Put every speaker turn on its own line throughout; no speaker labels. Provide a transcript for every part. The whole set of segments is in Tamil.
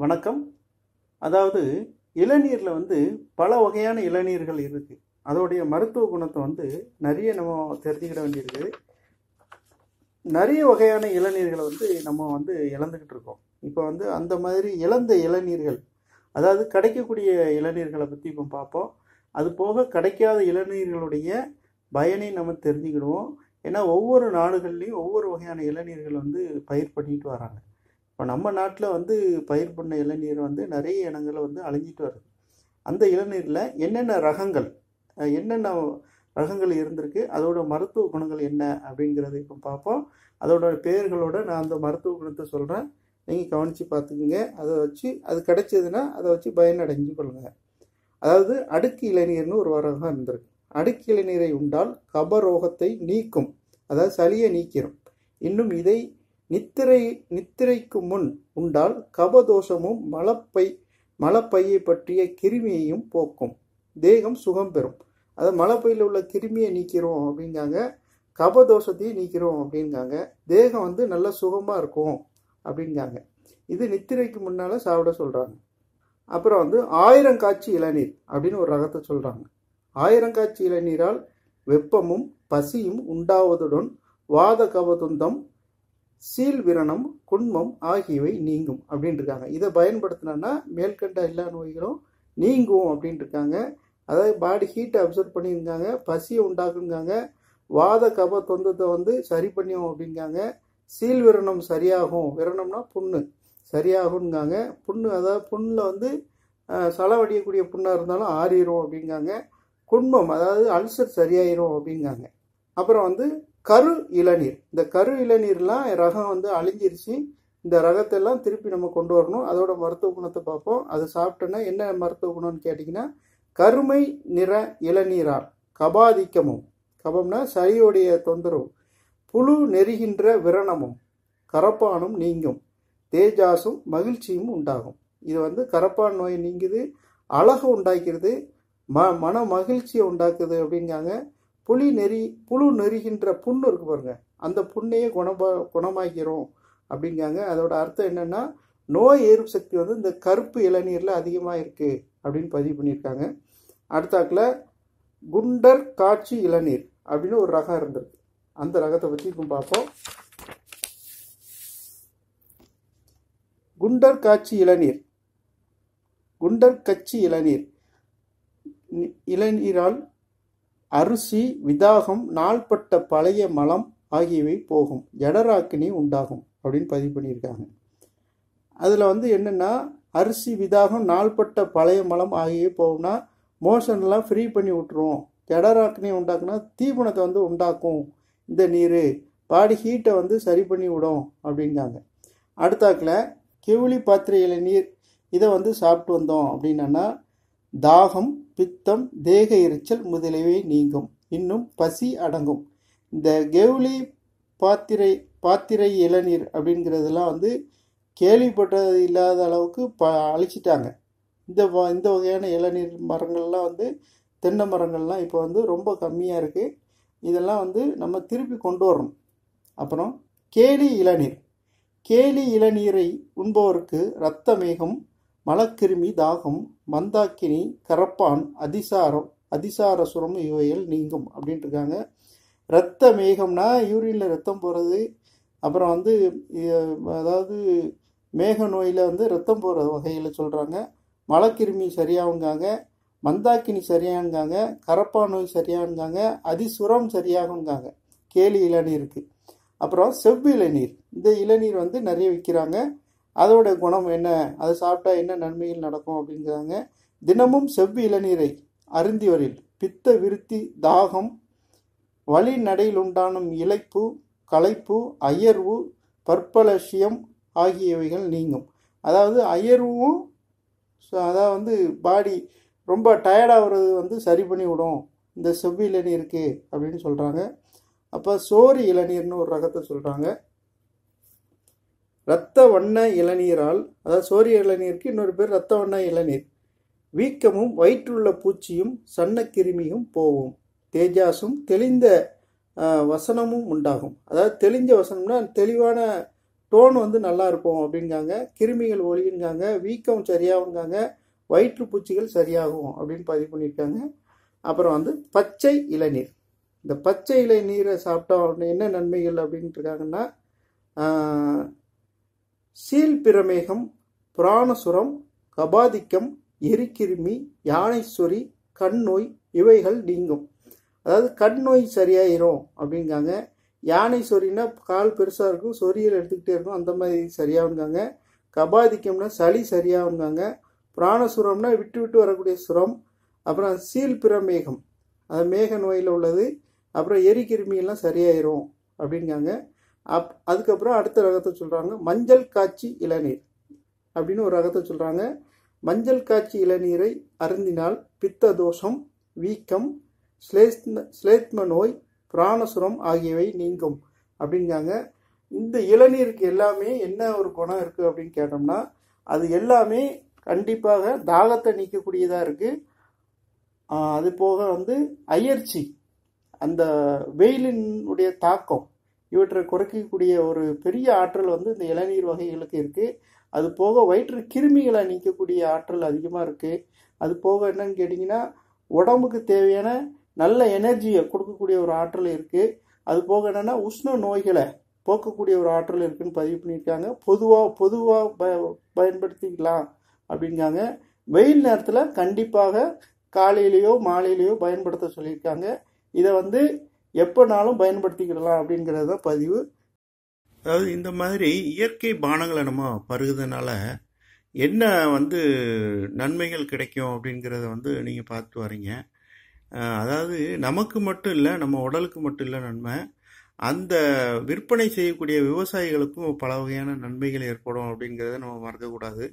வணக்கம் அதாவது இளநீரில் வந்து பல வகையான இளநீர்கள் இருக்குது அதோடைய மருத்துவ குணத்தை வந்து நிறைய நம்ம தெரிஞ்சுக்கிட வேண்டியிருக்கு நிறைய வகையான இளநீர்களை வந்து நம்ம வந்து இழந்துக்கிட்டு இருக்கோம் இப்போ வந்து அந்த மாதிரி இழந்த இளநீர்கள் அதாவது கிடைக்கக்கூடிய இளநீர்களை பற்றி இப்போ பார்ப்போம் அது போக கிடைக்காத இளநீர்களுடைய பயனை நம்ம தெரிஞ்சுக்கிடுவோம் ஏன்னா ஒவ்வொரு நாடுகள்லேயும் ஒவ்வொரு வகையான இளநீர்கள் வந்து பயிர் பண்ணிட்டு வராங்க இப்போ நம்ம நாட்டில் வந்து பயிர் பண்ண இளநீர் வந்து நிறைய இனங்களை வந்து அழிஞ்சிட்டு வருது அந்த இளநீரில் என்னென்ன ரகங்கள் என்னென்ன ரகங்கள் இருந்திருக்கு அதோட மருத்துவ குணங்கள் என்ன அப்படிங்கிறத இப்போ பார்ப்போம் அதோட பேர்களோட நான் அந்த மருத்துவ குணத்தை சொல்கிறேன் நீங்கள் கவனித்து பார்த்துக்குங்க அதை வச்சு அது கிடச்சதுன்னா அதை வச்சு பயனடைஞ்சு கொள்ளுங்கள் அதாவது அடுக்கு இளநீர்னு ஒரு ரகம் இருந்திருக்கு அடுக்கு இளநீரை உண்டால் கபரோகத்தை நீக்கும் அதாவது சளியை நீக்கிடும் இன்னும் இதை நித்திரை நித்திரைக்கு முன் உண்டால் கபதோஷமும் மலப்பை மலப்பையை பற்றிய கிருமியையும் போக்கும் தேகம் சுகம் பெறும் அது மலப்பையில் உள்ள கிருமியை நீக்கிறோம் அப்படிங்காங்க கபதோஷத்தையும் நீக்கிறோம் அப்படிங்காங்க தேகம் வந்து நல்ல சுகமாக இருக்கும் அப்படிங்காங்க இது நித்திரைக்கு முன்னால் சாப்பிட சொல்கிறாங்க அப்புறம் வந்து ஆயிரம் காட்சி இளநீர் அப்படின்னு ஒரு ரகத்தை சொல்கிறாங்க ஆயிரம் காட்சி இளநீரால் வெப்பமும் பசியும் உண்டாவதுடன் வாத கபதுந்தம் சீல்விரணம் குண்மம் ஆகியவை நீங்கும் அப்படின்னு இருக்காங்க இதை பயன்படுத்தினோன்னா மேல்கண்ட எல்லா நோய்களும் நீங்கும் அப்படின்ட்டு இருக்காங்க அதாவது பாடி ஹீட்டை அப்சர்வ் பண்ணியிருக்காங்க பசியை உண்டாக்குங்காங்க வாத கப தொந்தத்தை வந்து சரி பண்ணியும் அப்படிங்காங்க சீல்விரணம் சரியாகும் விரணம்னா புண்ணு சரியாகுங்காங்க புண்ணு அதாவது புண்ணில் வந்து சலை புண்ணாக இருந்தாலும் ஆறிடும் அப்படிங்காங்க குண்மம் அதாவது அல்சர் சரியாயிரும் அப்படிங்காங்க அப்புறம் வந்து கரு இளநீர் இந்த கரு இளநீர்லாம் ரகம் வந்து அழிஞ்சிருச்சு இந்த ரகத்தெல்லாம் திருப்பி நம்ம கொண்டு வரணும் அதோட மருத்துவ குணத்தை பார்ப்போம் அது சாப்பிட்டோன்னா என்ன மருத்துவ குணம்னு கேட்டிங்கன்னா கருமை நிற இளநீரால் கபாதிக்கமும் கபம்னா சரியோடைய தொந்தரவு புழு நெருகின்ற விரணமும் கரப்பானும் நீங்கும் தேஜாசும் மகிழ்ச்சியும் உண்டாகும் இது வந்து கரப்பான் நோய் நீங்குது அழகு உண்டாக்கிறது ம மன மகிழ்ச்சியை உண்டாக்குது அப்படிங்காங்க புலி நெறி புழு நெறிகின்ற புண்ணு இருக்கு பாருங்க அந்த புண்ணையே குணமா குணமாகிறோம் அப்படிங்காங்க அதோட அர்த்தம் என்னன்னா நோய் ஏறும் சக்தி வந்து இந்த கருப்பு இளநீரில் அதிகமாக இருக்குது அப்படின்னு பதிவு பண்ணியிருக்காங்க அடுத்தாக்கில் குண்டர் காட்சி இளநீர் அப்படின்னு ஒரு ரகம் இருந்திருக்கு அந்த ரகத்தை பற்றி இப்போ பார்ப்போம் குண்டர் காட்சி இளநீர் குண்டர் கச்சி இளநீர் இளநீரால் அரிசி விதாகம் நாள்பட்ட பழைய மலம் ஆகியவை போகும் ஜடராக்கினி உண்டாகும் அப்படின்னு பதிவு பண்ணியிருக்காங்க அதில் வந்து என்னென்னா அரிசி விதாகம் நாள்பட்ட பழைய மலம் ஆகியவை போகும்னா மோஷன்லாம் ஃப்ரீ பண்ணி விட்டுருவோம் ஜடராக்கினி உண்டாக்குனா தீபனத்தை வந்து உண்டாக்கும் இந்த நீர் பாடி ஹீட்டை வந்து சரி பண்ணி விடும் அப்படிங்காங்க அடுத்தாக்கில் கிவுளி பாத்திரையில் நீர் இதை வந்து சாப்பிட்டு வந்தோம் அப்படின்னா தாகம் பித்தம் தேக எரிச்சல் முதலியவை நீங்கும் இன்னும் பசி அடங்கும் இந்த கெவுளி பாத்திரை பாத்திரை இளநீர் அப்படிங்கிறதெல்லாம் வந்து கேள்விப்பட்டது இல்லாத அளவுக்கு ப அழிச்சிட்டாங்க இந்த இந்த வகையான இளநீர் மரங்கள்லாம் வந்து தென்னை மரங்கள்லாம் இப்போ வந்து ரொம்ப கம்மியாக இருக்குது இதெல்லாம் வந்து நம்ம திருப்பி கொண்டு வரணும் அப்புறம் கேலி இளநீர் கேலி இளநீரை உண்பவருக்கு இரத்த மேகம் மலக்கிருமி தாகம் மந்தாக்கினி கரப்பான் அதிசாரம் அதிசார சுரம் இவைகள் நீங்கும் அப்படின்ட்டு இருக்காங்க இரத்த மேகம்னா யூரினில் ரத்தம் போகிறது அப்புறம் வந்து அதாவது மேக நோயில் வந்து ரத்தம் போகிற வகையில் சொல்கிறாங்க மலக்கிருமி சரியாகுங்காங்க மந்தாக்கினி சரியானுங்காங்க கரப்பா நோய் சரியானுங்காங்க அதிசுரம் சரியாகுங்காங்க கேலி இளநீர் இருக்குது அப்புறம் செவ்வி இளநீர் இந்த இளநீர் வந்து நிறைய விற்கிறாங்க அதோடைய குணம் என்ன அதை சாப்பிட்டா என்ன நன்மைகள் நடக்கும் அப்படிங்கிறாங்க தினமும் செவ்வி இளநீரை அருந்திவரில் பித்த விருத்தி தாகம் வழி நடையில் உண்டானும் இழைப்பு களைப்பு அயர்வு பற்பலட்சியம் ஆகியவைகள் நீங்கும் அதாவது அயர்வும் அதாவது வந்து பாடி ரொம்ப டயர்டாகிறது வந்து சரி பண்ணி விடும் இந்த செவ்வி இளநீருக்கு அப்படின்னு சொல்கிறாங்க அப்போ சோறு இளநீர்னு ஒரு ரகத்தை சொல்கிறாங்க இரத்த வண்ண இளநீரால் அதாவது சோரிய இளநீருக்கு இன்னொரு பேர் இரத்த வண்ண இளநீர் வீக்கமும் வயிற்றுள்ள பூச்சியும் சன்ன கிருமியும் போவும் தேஜாசும் தெளிந்த வசனமும் உண்டாகும் அதாவது தெளிஞ்ச வசனம்னா தெளிவான டோன் வந்து நல்லா இருக்கும் அப்படிங்காங்க கிருமிகள் ஒளிங்காங்க வீக்கம் சரியாகுங்காங்க வயிற்று பூச்சிகள் சரியாகும் அப்படின்னு பதிவு பண்ணியிருக்காங்க அப்புறம் வந்து பச்சை இளநீர் இந்த பச்சை இலை நீரை சாப்பிட்டா என்ன நன்மைகள் அப்படின்ட்டு இருக்காங்கன்னா சீல் பிரமேகம் பிராணசுரம் கபாதிக்கம் எரிக்கிருமி யானைச்சுரி கண் நோய் இவைகள் நீங்கும் அதாவது கண் நோய் சரியாயிரும் அப்படிங்காங்க யானை சொரினா கால் பெருசாக இருக்கும் சொரியல் எடுத்துக்கிட்டே இருக்கும் அந்த மாதிரி சரியாகுங்காங்க கபாதிக்கம்னா சளி சரியாகுங்காங்க பிராணசுரம்னா விட்டு விட்டு வரக்கூடிய சுரம் அப்புறம் சீல் பிரமேகம் அது மேக நோயில் உள்ளது அப்புறம் எரிக்கிருமியெல்லாம் சரியாயிரும் அப்படிங்காங்க அப் அதுக்கப்புறம் அடுத்த ரகத்தை சொல்கிறாங்க மஞ்சள் காய்ச்சி இளநீர் அப்படின்னு ஒரு ரகத்தை சொல்கிறாங்க மஞ்சள் காய்ச்சி இளநீரை அருந்தினால் பித்த தோஷம் வீக்கம் ஸ்லேஸ்ம ஸ்லேத்ம நோய் பிராணசுரம் ஆகியவை நீங்கும் அப்படிங்காங்க இந்த இளநீருக்கு எல்லாமே என்ன ஒரு குணம் இருக்குது அப்படின்னு கேட்டோம்னா அது எல்லாமே கண்டிப்பாக தாகத்தை நீக்கக்கூடியதாக இருக்குது அது போக வந்து அயற்சி அந்த வெயிலினுடைய தாக்கம் இவற்றை குறைக்கக்கூடிய ஒரு பெரிய ஆற்றல் வந்து இந்த இளநீர் வகைகளுக்கு இருக்குது அது போக வயிற்று கிருமிகளை நீக்கக்கூடிய ஆற்றல் அதிகமாக இருக்குது அது போக என்னன்னு கேட்டிங்கன்னா உடம்புக்கு தேவையான நல்ல எனர்ஜியை கொடுக்கக்கூடிய ஒரு ஆற்றல் இருக்குது அது போக என்னென்னா உஷ்ண நோய்களை போக்கக்கூடிய ஒரு ஆற்றல் இருக்குதுன்னு பதிவு பண்ணியிருக்காங்க பொதுவாக பொதுவாக ப பயன்படுத்திக்கலாம் அப்படிங்காங்க வெயில் நேரத்தில் கண்டிப்பாக காலையிலேயோ மாலையிலேயோ பயன்படுத்த சொல்லியிருக்காங்க இதை வந்து எப்போனாலும் பயன்படுத்திக்கிடலாம் அப்படிங்கிறத தான் பதிவு அதாவது இந்த மாதிரி இயற்கை பானங்களை நம்ம பருகுதுனால என்ன வந்து நன்மைகள் கிடைக்கும் அப்படிங்கிறத வந்து நீங்கள் பார்த்து வரீங்க அதாவது நமக்கு மட்டும் இல்லை நம்ம உடலுக்கு மட்டும் இல்லை நன்மை அந்த விற்பனை செய்யக்கூடிய விவசாயிகளுக்கும் பல வகையான நன்மைகள் ஏற்படும் அப்படிங்கிறத நம்ம மறக்கக்கூடாது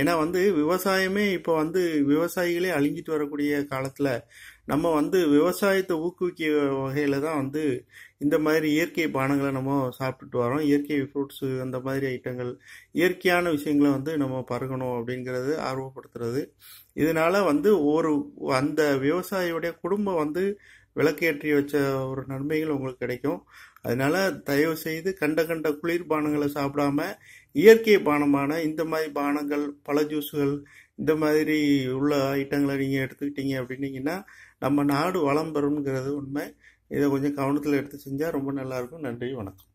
ஏன்னா வந்து விவசாயமே இப்போ வந்து விவசாயிகளே அழிஞ்சிட்டு வரக்கூடிய காலத்தில் நம்ம வந்து விவசாயத்தை ஊக்குவிக்க வகையில் தான் வந்து இந்த மாதிரி இயற்கை பானங்களை நம்ம சாப்பிட்டுட்டு வரோம் இயற்கை ஃப்ரூட்ஸு அந்த மாதிரி ஐட்டங்கள் இயற்கையான விஷயங்களை வந்து நம்ம பருகணும் அப்படிங்கிறது ஆர்வப்படுத்துறது இதனால் வந்து ஒரு அந்த விவசாயியுடைய குடும்பம் வந்து விளக்கேற்றி வச்ச ஒரு நன்மைகள் உங்களுக்கு கிடைக்கும் அதனால தயவு செய்து கண்ட கண்ட குளிர் பானங்களை சாப்பிடாம இயற்கை பானமான இந்த மாதிரி பானங்கள் பல ஜூஸுகள் இந்த மாதிரி உள்ள ஐட்டங்களை நீங்கள் எடுத்துக்கிட்டீங்க அப்படின்னீங்கன்னா நம்ம நாடு வளம் பெறும்ங்கிறது உண்மை இதை கொஞ்சம் கவனத்தில் எடுத்து செஞ்சால் ரொம்ப நல்லாயிருக்கும் நன்றி வணக்கம்